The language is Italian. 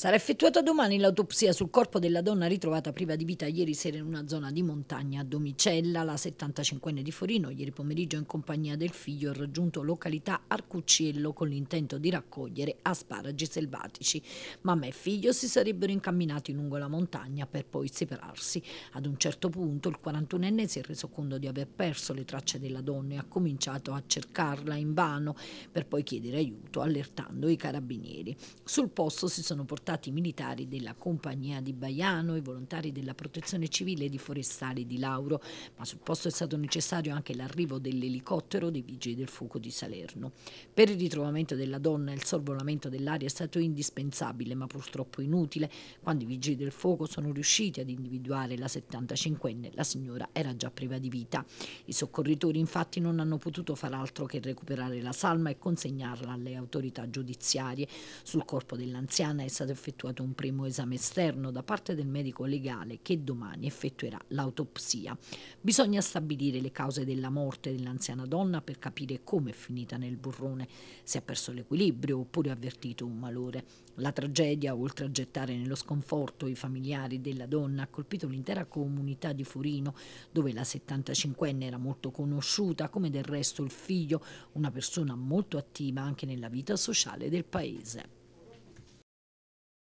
Sarà effettuata domani l'autopsia sul corpo della donna ritrovata priva di vita ieri sera in una zona di montagna a Domicella. La 75enne di Forino ieri pomeriggio in compagnia del figlio ha raggiunto località Arcucciello con l'intento di raccogliere asparagi selvatici. Mamma e figlio si sarebbero incamminati lungo la montagna per poi separarsi. Ad un certo punto il 41enne si è reso conto di aver perso le tracce della donna e ha cominciato a cercarla invano per poi chiedere aiuto allertando i carabinieri. Sul posto si sono portati deputati militari della compagnia di Baiano, e volontari della protezione civile di forestali di Lauro, ma sul posto è stato necessario anche l'arrivo dell'elicottero dei vigili del fuoco di Salerno. Per il ritrovamento della donna il sorvolamento dell'aria è stato indispensabile ma purtroppo inutile. Quando i vigili del fuoco sono riusciti ad individuare la 75enne, la signora era già priva di vita. I soccorritori infatti non hanno potuto far altro che recuperare la salma e consegnarla alle autorità giudiziarie. Sul corpo dell'anziana è stato effettuato un primo esame esterno da parte del medico legale che domani effettuerà l'autopsia. Bisogna stabilire le cause della morte dell'anziana donna per capire come è finita nel burrone, se ha perso l'equilibrio oppure ha avvertito un malore. La tragedia, oltre a gettare nello sconforto i familiari della donna, ha colpito l'intera comunità di Furino, dove la 75enne era molto conosciuta, come del resto il figlio, una persona molto attiva anche nella vita sociale del paese.